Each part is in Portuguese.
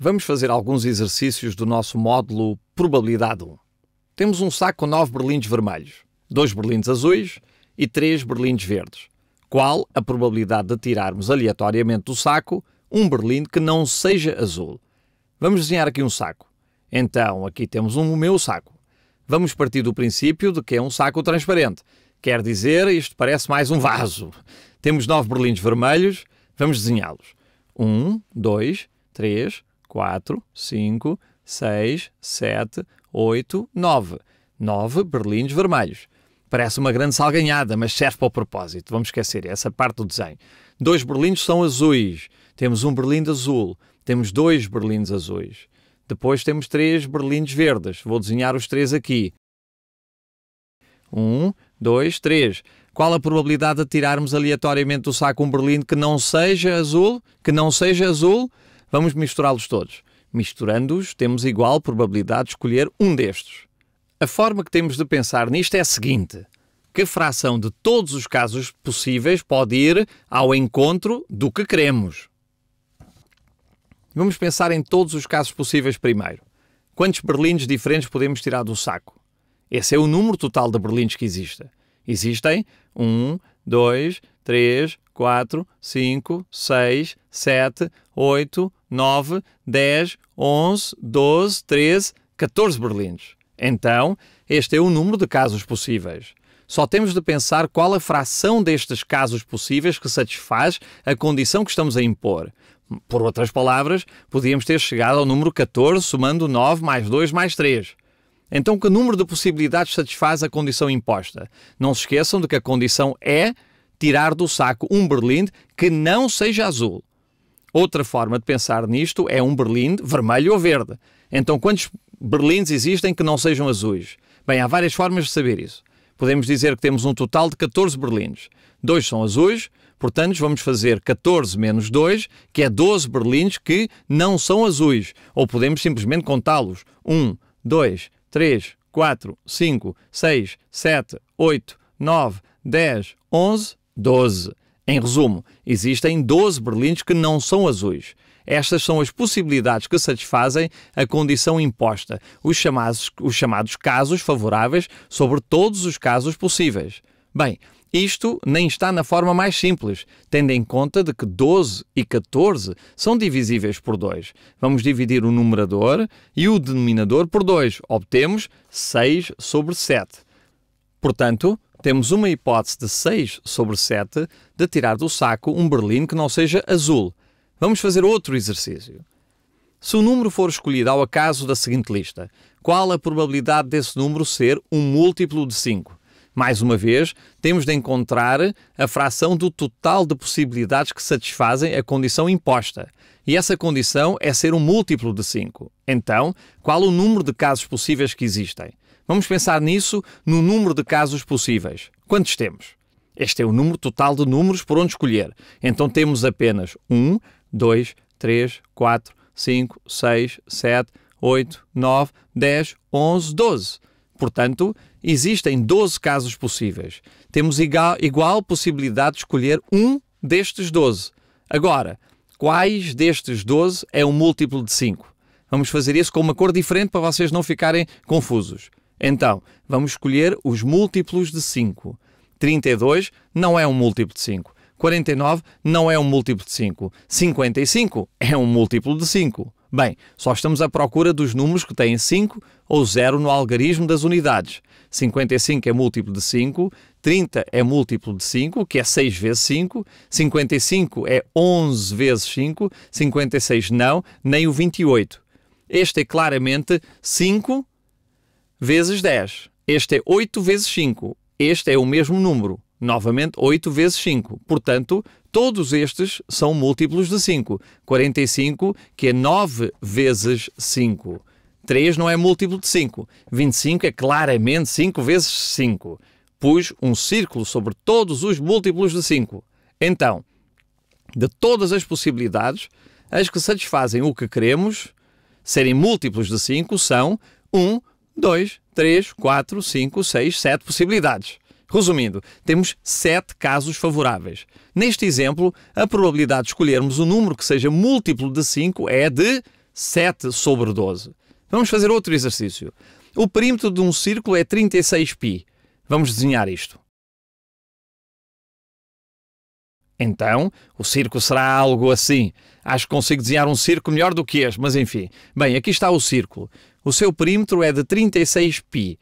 Vamos fazer alguns exercícios do nosso módulo Probabilidade 1. Temos um saco com 9 berlindes vermelhos, 2 berlindes azuis e 3 berlindes verdes. Qual a probabilidade de tirarmos aleatoriamente do saco um berlinde que não seja azul? Vamos desenhar aqui um saco. Então, aqui temos um meu saco. Vamos partir do princípio de que é um saco transparente. Quer dizer, isto parece mais um vaso. Temos 9 berlindes vermelhos, vamos desenhá-los. 1, 2, 3, 4, 5, 6, 7, 8, 9. 9 berlindes vermelhos. Parece uma grande salganhada, mas serve para o propósito. Vamos esquecer essa parte do desenho. Dois berlindes são azuis. Temos um berlindo azul. Temos dois berlindes azuis. Depois temos três berlindes verdes. Vou desenhar os três aqui. Um, dois, três. Qual a probabilidade de tirarmos aleatoriamente do saco um berlindo que não seja azul? Que não seja azul? Vamos misturá-los todos. Misturando-os, temos igual probabilidade de escolher um destes. A forma que temos de pensar nisto é a seguinte: que fração de todos os casos possíveis pode ir ao encontro do que queremos? Vamos pensar em todos os casos possíveis primeiro. Quantos berlindes diferentes podemos tirar do saco? Esse é o número total de berlindes que existe. Existem 1, 2, 3, 4, 5, 6, 7, 8, 9, 10, 11, 12, 13, 14 berlindes. Então, este é o número de casos possíveis. Só temos de pensar qual a fração destes casos possíveis que satisfaz a condição que estamos a impor. Por outras palavras, podíamos ter chegado ao número 14 somando 9 mais 2 mais 3. Então, que número de possibilidades satisfaz a condição imposta? Não se esqueçam de que a condição é tirar do saco um berlinde que não seja azul. Outra forma de pensar nisto é um Berlim vermelho ou verde. Então, quantos Berlins existem que não sejam azuis? Bem, há várias formas de saber isso. Podemos dizer que temos um total de 14 Berlins. Dois são azuis, portanto, vamos fazer 14 menos 2, que é 12 Berlins que não são azuis. Ou podemos simplesmente contá-los. 1, 2, 3, 4, 5, 6, 7, 8, 9, 10, 11, 12. Em resumo, existem 12 berlindes que não são azuis. Estas são as possibilidades que satisfazem a condição imposta, os chamados, os chamados casos favoráveis sobre todos os casos possíveis. Bem, isto nem está na forma mais simples, tendo em conta de que 12 e 14 são divisíveis por 2. Vamos dividir o numerador e o denominador por 2. Obtemos 6 sobre 7. Portanto, temos uma hipótese de 6 sobre 7 de tirar do saco um berlino que não seja azul. Vamos fazer outro exercício. Se o número for escolhido ao acaso da seguinte lista, qual a probabilidade desse número ser um múltiplo de 5? Mais uma vez, temos de encontrar a fração do total de possibilidades que satisfazem a condição imposta. E essa condição é ser um múltiplo de 5. Então, qual o número de casos possíveis que existem? Vamos pensar nisso no número de casos possíveis. Quantos temos? Este é o número total de números por onde escolher. Então temos apenas 1, 2, 3, 4, 5, 6, 7, 8, 9, 10, 11, 12. Portanto, existem 12 casos possíveis. Temos igual, igual possibilidade de escolher um destes 12. Agora, quais destes 12 é um múltiplo de 5? Vamos fazer isso com uma cor diferente para vocês não ficarem confusos. Então, vamos escolher os múltiplos de 5. 32 não é um múltiplo de 5. 49 não é um múltiplo de 5. 55 é um múltiplo de 5. Bem, só estamos à procura dos números que têm 5 ou 0 no algarismo das unidades. 55 é múltiplo de 5, 30 é múltiplo de 5, que é 6 vezes 5, 55 é 11 vezes 5, 56 não, nem o 28. Este é claramente 5 vezes 10. Este é 8 vezes 5. Este é o mesmo número. Novamente, 8 vezes 5. Portanto, todos estes são múltiplos de 5. 45, que é 9 vezes 5. 3 não é múltiplo de 5. 25 é claramente 5 vezes 5. Pus um círculo sobre todos os múltiplos de 5. Então, de todas as possibilidades, as que satisfazem o que queremos serem múltiplos de 5 são 1, 2, 3, 4, 5, 6, 7 possibilidades. Resumindo, temos 7 casos favoráveis. Neste exemplo, a probabilidade de escolhermos um número que seja múltiplo de 5 é de 7 sobre 12. Vamos fazer outro exercício. O perímetro de um círculo é 36π. Vamos desenhar isto. Então, o círculo será algo assim. Acho que consigo desenhar um círculo melhor do que este, mas enfim. Bem, aqui está o círculo. O seu perímetro é de 36 pi.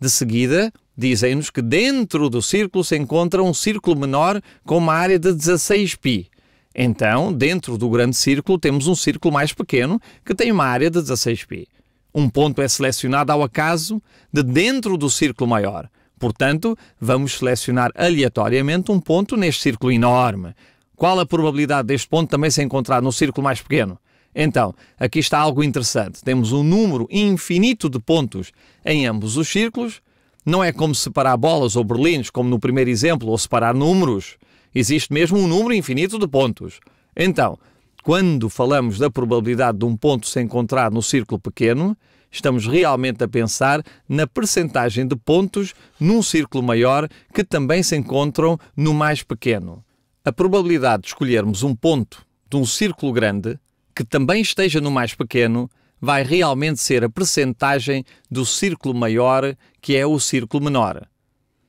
De seguida, dizem-nos que dentro do círculo se encontra um círculo menor com uma área de 16 pi. Então, dentro do grande círculo, temos um círculo mais pequeno que tem uma área de 16 pi. Um ponto é selecionado ao acaso de dentro do círculo maior. Portanto, vamos selecionar aleatoriamente um ponto neste círculo enorme. Qual a probabilidade deste ponto também se encontrar no círculo mais pequeno? Então, aqui está algo interessante. Temos um número infinito de pontos em ambos os círculos. Não é como separar bolas ou berlindes, como no primeiro exemplo, ou separar números. Existe mesmo um número infinito de pontos. Então, quando falamos da probabilidade de um ponto se encontrar no círculo pequeno, estamos realmente a pensar na percentagem de pontos num círculo maior que também se encontram no mais pequeno. A probabilidade de escolhermos um ponto de um círculo grande que também esteja no mais pequeno, vai realmente ser a percentagem do círculo maior, que é o círculo menor.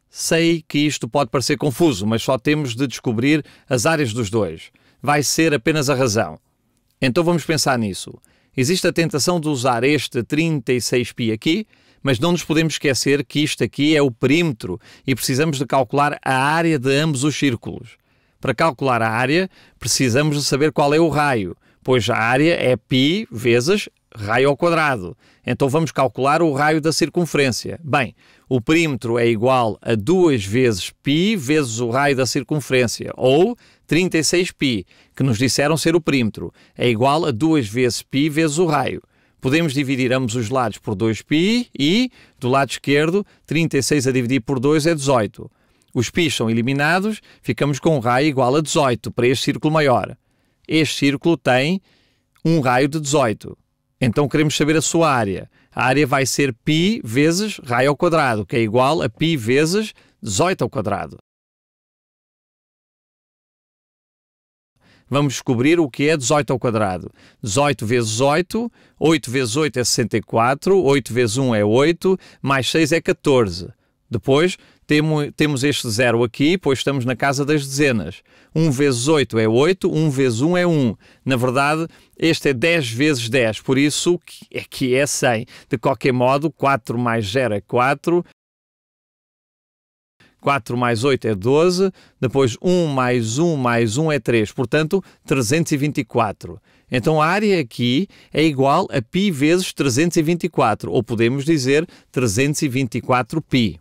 Sei que isto pode parecer confuso, mas só temos de descobrir as áreas dos dois. Vai ser apenas a razão. Então vamos pensar nisso. Existe a tentação de usar este 36π aqui, mas não nos podemos esquecer que isto aqui é o perímetro e precisamos de calcular a área de ambos os círculos. Para calcular a área, precisamos de saber qual é o raio, pois a área é π vezes raio ao quadrado. Então vamos calcular o raio da circunferência. Bem, o perímetro é igual a 2 vezes π vezes o raio da circunferência, ou 36π, que nos disseram ser o perímetro, é igual a 2 vezes π vezes o raio. Podemos dividir ambos os lados por 2π e, do lado esquerdo, 36 a dividir por 2 é 18. Os π são eliminados, ficamos com um raio igual a 18 para este círculo maior este círculo tem um raio de 18. Então queremos saber a sua área. A área vai ser π vezes raio ao quadrado, que é igual a π vezes 18 ao quadrado. Vamos descobrir o que é 18 ao quadrado. 18 vezes 8, 8 vezes 8 é 64, 8 vezes 1 é 8, mais 6 é 14. Depois, Temo, temos este zero aqui, pois estamos na casa das dezenas. 1 vezes 8 é 8, 1 vezes 1 é 1. Na verdade, este é 10 vezes 10, por isso é que é 100. De qualquer modo, 4 mais 0 é 4, 4 mais 8 é 12, depois 1 mais 1 mais 1 é 3, portanto 324. Então a área aqui é igual a π vezes 324, ou podemos dizer 324π.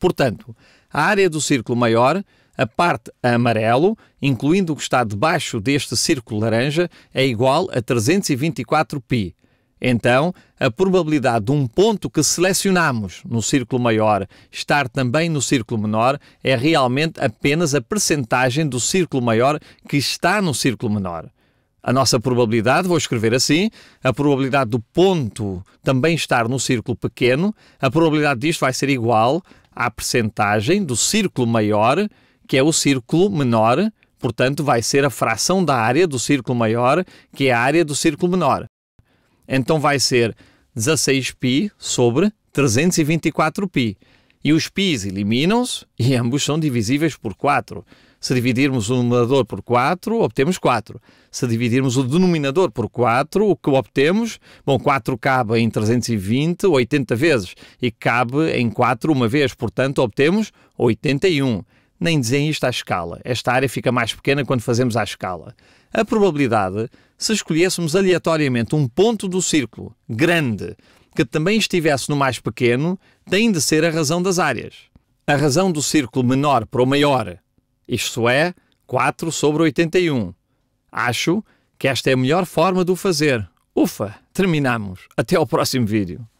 Portanto, a área do círculo maior, a parte amarelo, incluindo o que está debaixo deste círculo laranja, é igual a 324π. Então, a probabilidade de um ponto que selecionamos no círculo maior estar também no círculo menor é realmente apenas a percentagem do círculo maior que está no círculo menor a nossa probabilidade, vou escrever assim, a probabilidade do ponto também estar no círculo pequeno, a probabilidade disto vai ser igual à percentagem do círculo maior, que é o círculo menor, portanto, vai ser a fração da área do círculo maior, que é a área do círculo menor. Então vai ser 16π sobre 324π. E os π's eliminam-se e ambos são divisíveis por 4. Se dividirmos o numerador por 4, obtemos 4. Se dividirmos o denominador por 4, o que obtemos? Bom, 4 cabe em 320 80 vezes e cabe em 4 uma vez, portanto obtemos 81. Nem dizem isto à escala. Esta área fica mais pequena quando fazemos à escala. A probabilidade, se escolhêssemos aleatoriamente um ponto do círculo, grande, que também estivesse no mais pequeno, tem de ser a razão das áreas. A razão do círculo menor para o maior, isto é, 4 sobre 81. Acho que esta é a melhor forma de o fazer. Ufa, terminamos. Até ao próximo vídeo.